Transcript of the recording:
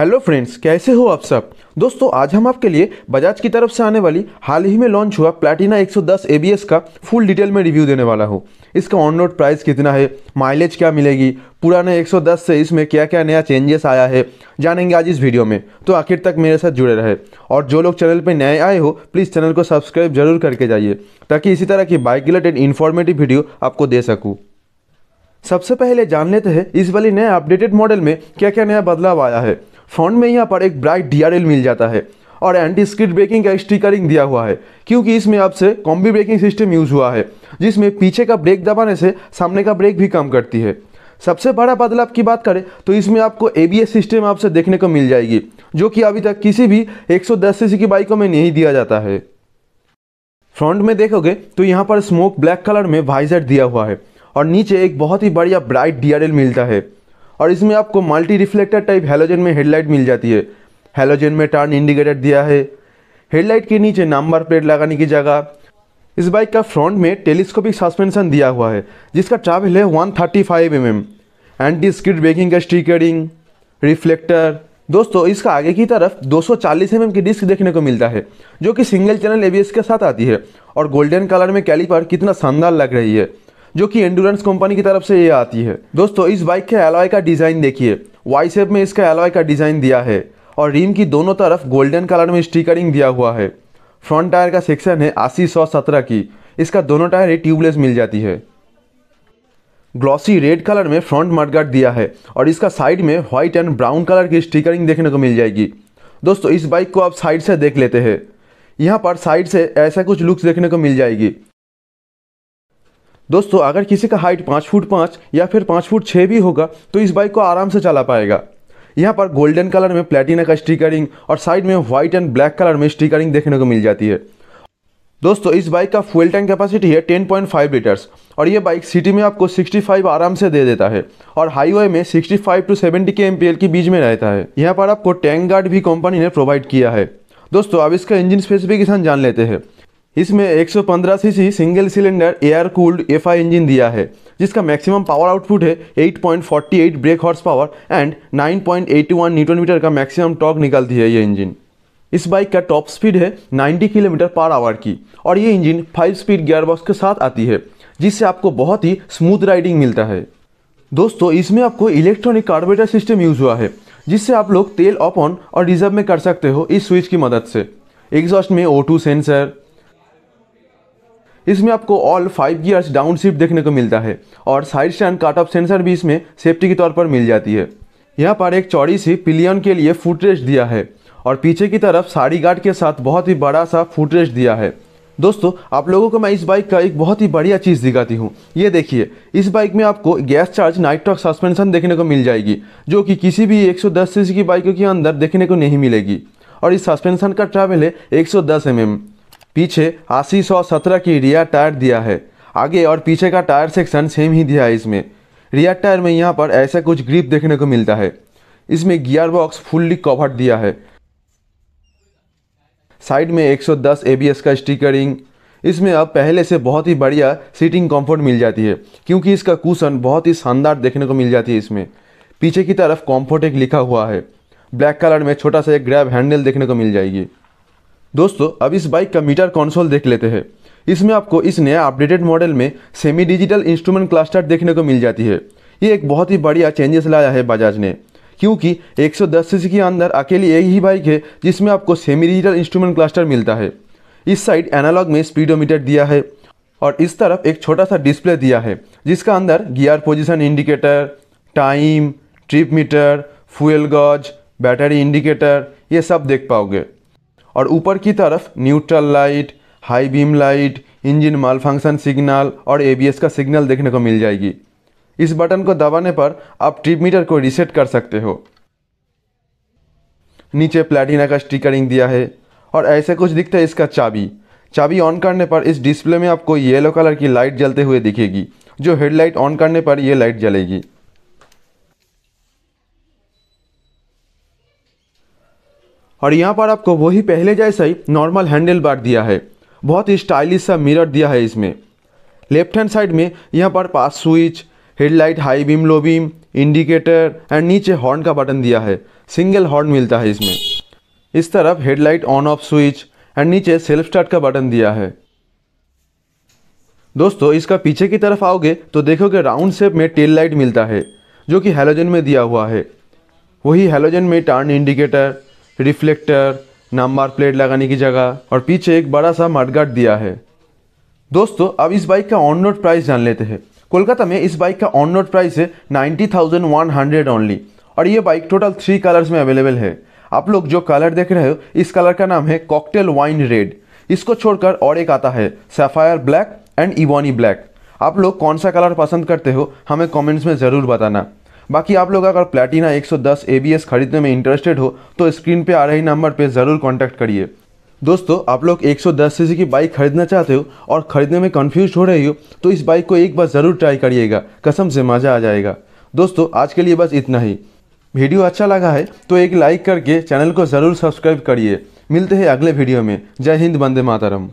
Hello friends कैसे हो आप सब दोस्तों आज हम आपके लिए बजाज की तरफ से आने वाली हाल ही में लॉन्च हुआ प्लैटिना 110 एबीएस का फुल डिटेल में रिव्यू देने वाला हूँ इसका ऑन रोड प्राइस कितना है माइलेज क्या मिलेगी पुराने 110 से इसमें क्या क्या नया चेंजेस आया है जानेंगे आज इस वीडियो में तो आखिर तक मेरे साथ जुड़े रहे और जो लोग चैनल पर नए आए हो प्लीज़ चैनल को सब्सक्राइब जरूर करके जाइए ताकि इसी तरह की बाइक रिलेटेड इन्फॉर्मेटिव वीडियो आपको दे सकूँ सबसे पहले जान लेते हैं इस वाली नए अपडेटेड मॉडल में क्या क्या नया बदलाव आया है फ्रंट में यहाँ पर एक ब्राइट डी मिल जाता है और एंटी स्किड ब्रेकिंग का स्टिकरिंग दिया हुआ है क्योंकि इसमें आपसे कॉम्बी ब्रेकिंग सिस्टम यूज़ हुआ है जिसमें पीछे का ब्रेक दबाने से सामने का ब्रेक भी काम करती है सबसे बड़ा बदलाव की बात करें तो इसमें आपको ए सिस्टम आपसे देखने को मिल जाएगी जो कि अभी तक किसी भी 110 सीसी की बाइकों में नहीं दिया जाता है फ्रंट में देखोगे तो यहाँ पर स्मोक ब्लैक कलर में वाइजर दिया हुआ है और नीचे एक बहुत ही बढ़िया ब्राइट डी मिलता है और इसमें आपको मल्टी रिफ्लेक्टर टाइप हेलोजन में हेडलाइट मिल जाती है हेलोजन में टर्न इंडिकेटर दिया है हेडलाइट के नीचे नंबर प्लेट लगाने की जगह इस बाइक का फ्रंट में टेलीस्कोपिक सस्पेंशन दिया हुआ है जिसका ट्रैवल है 135 thirty five M anti skid braking का स्टिकरिंग रिफ्लेक्टर दोस्तों इसका आगे की तरफ 240 सौ चालीस mm की डिस्क देखने को मिलता है जो कि सिंगल चैनल एबीएस के साथ आती है और गोल्डन कलर में कैलीपर कितना शानदार लग रही है जो कि एंडोरेंस कंपनी की तरफ से ये आती है दोस्तों इस बाइक के एलॉय का डिज़ाइन देखिए वाई सेप में इसका एलॉय का डिज़ाइन दिया है और रिम की दोनों तरफ गोल्डन कलर में स्टिकरिंग दिया हुआ है फ्रंट टायर का सेक्शन है अस्सी सौ सत्रह की इसका दोनों टायर ही ट्यूबलेस मिल जाती है ग्लॉसी रेड कलर में फ्रंट मडगार्ड दिया है और इसका साइड में व्हाइट एंड ब्राउन कलर की स्टिकरिंग देखने को मिल जाएगी दोस्तों इस बाइक को आप साइड से देख लेते हैं यहाँ पर साइड से ऐसा कुछ लुक्स देखने को मिल जाएगी दोस्तों अगर किसी का हाइट पाँच फुट पाँच या फिर पाँच फुट छः भी होगा तो इस बाइक को आराम से चला पाएगा यहाँ पर गोल्डन कलर में प्लेटिना का स्टिकरिंग और साइड में व्हाइट एंड ब्लैक कलर में स्टिकरिंग देखने को मिल जाती है दोस्तों इस बाइक का फ्यूल टैंक कैपेसिटी है 10.5 लीटर्स और ये बाइक सिटी में आपको 65 आराम से दे देता है और हाईवे में 65 टू सेवेंटी के एम के बीच में रहता है यहाँ पर आपको टैंक गार्ड भी कंपनी ने प्रोवाइड किया है दोस्तों अब इसका इंजन स्पेसिफिकेशन जान लेते हैं इसमें 115 CC single cylinder air cooled FI engine दिया है जिसका मैक्सिमम पावर आउटपुट है 8.48 brake horse power and 9.81 newton metre का मैक्सिमम टॉर्क निकालती है ये इंजन इस बाइक का टॉप स्पीड है 90 किलोमीटर पर आवर की और ये इंजन 5 स्पीड गियरबॉक्स के साथ आती है जिससे आपको बहुत ही स्मूथ राइडिंग मिलता है दोस्तों इसमें आपको इलेक्ट्रॉनिक कार्बोरेटर सिस्टम यूज़ हुआ है जिससे आप लोग तेल ऑपन ऑन और रिजर्व में कर सकते हो इस स्विच की मदद से एग्जॉस्ट में ओ सेंसर इसमें आपको all five gears down shift देखने को मिलता है और side stand cut off sensor भी इसमें सेफ्टी के तौर पर मिल जाती है यहाँ पर एक चौड़ी सी पिलियन के लिए फुटरेज दिया है और पीछे की तरफ साड़ी गार्ड के साथ बहुत ही बड़ा सा फुटरेज दिया है दोस्तों आप लोगों को मैं इस बाइक का एक बहुत ही बढ़िया चीज़ दिखाती हूँ ये देखिए इस बाइक में आपको गैस चार्ज नाइट्रॉक सस्पेंशन देखने को मिल जाएगी जो कि किसी भी 110 सीसी की बाइकों के अंदर देखने को नहीं मिलेगी और इस सस्पेंशन का ट्रैवल है 110 सौ mm. पीछे आसी सौ सत्रह की रियर टायर दिया है आगे और पीछे का टायर सेक्शन सेम ही दिया है इसमें रियर टायर में यहाँ पर ऐसा कुछ ग्रिप देखने को मिलता है इसमें गियर बॉक्स फुल्ली कवर दिया है साइड में 110 एबीएस का स्टिकरिंग इसमें अब पहले से बहुत ही बढ़िया सीटिंग कंफर्ट मिल जाती है क्योंकि इसका कुशन बहुत ही शानदार देखने को मिल जाती है इसमें पीछे की तरफ कॉम्फोटेक लिखा हुआ है ब्लैक कलर में छोटा सा एक ग्रैब हैंडल देखने को मिल जाएगी दोस्तों अब इस बाइक का मीटर कॉन्सोल देख लेते हैं इसमें आपको इस नया अपडेटेड मॉडल में सेमी डिजिटल इंस्ट्रूमेंट क्लस्टर देखने को मिल जाती है ये एक बहुत ही बढ़िया चेंजेस लाया है बजाज ने क्योंकि 110 सीसी के अंदर अकेली एक ही बाइक है जिसमें आपको सेमी डिजिटल इंस्ट्रूमेंट क्लस्टर मिलता है इस साइड एनालॉग में स्पीडोमीटर दिया है और इस तरफ एक छोटा सा डिस्प्ले दिया है जिसका अंदर gear position indicator time trip meter fuel gauge battery indicator ये सब देख पाओगे और ऊपर की तरफ neutral light high beam light engine malfunction signal और एबीएस का सिग्नल देखने को मिल जाएगी इस बटन को दबाने पर आप ट्रिप मीटर को रीसेट कर सकते हो नीचे प्लेटिना का स्टिकरिंग दिया है और ऐसे कुछ दिखता है इसका चाबी चाबी ऑन करने पर इस डिस्प्ले में आपको येलो कलर की लाइट जलते हुए दिखेगी जो हेडलाइट ऑन करने पर यह लाइट जलेगी और यहाँ पर आपको वही पहले जैसा ही नॉर्मल हैंडल बार दिया है बहुत ही स्टाइलिश सा मिरर दिया है इसमें लेफ्ट हैंड साइड में यहाँ पर pass switch headlight high beam low beam indicator and नीचे हॉर्न का बटन दिया है सिंगल हॉर्न मिलता है इसमें इस तरफ headlight on off switch and नीचे सेल्फ स्टार्ट का बटन दिया है दोस्तों इसका पीछे की तरफ आओगे तो देखोगे राउंड शेप में टेल लाइट मिलता है जो कि हेलोजन में दिया हुआ है वही हेलोजन में turn indicator reflector number plate लगाने की जगह और पीछे एक बड़ा सा मडगार्ड दिया है दोस्तों अब इस बाइक का ऑन रोड प्राइस जान लेते हैं कोलकाता में इस बाइक का ऑन रोड प्राइस है ninety thousand one hundred only और ये बाइक टोटल थ्री कलर्स में अवेलेबल है आप लोग जो कलर देख रहे हो इस कलर का नाम है कॉकटेल वाइन रेड इसको छोड़कर और एक आता है sapphire black and ebony black आप लोग कौन सा कलर पसंद करते हो हमें कमेंट्स में ज़रूर बताना बाकी आप लोग अगर प्लेटिना 110 एबीएस खरीदने में इंटरेस्टेड हो तो स्क्रीन पे आ रही नंबर पे ज़रूर कॉन्टैक्ट करिए दोस्तों आप लोग 110 सीसी की बाइक खरीदना चाहते हो और ख़रीदने में कन्फ्यूज हो रही हो तो इस बाइक को एक बार ज़रूर ट्राई करिएगा कसम से मज़ा आ जाएगा दोस्तों आज के लिए बस इतना ही वीडियो अच्छा लगा है तो एक लाइक करके चैनल को ज़रूर सब्सक्राइब करिए मिलते हैं अगले वीडियो में जय हिंद बंदे मातरम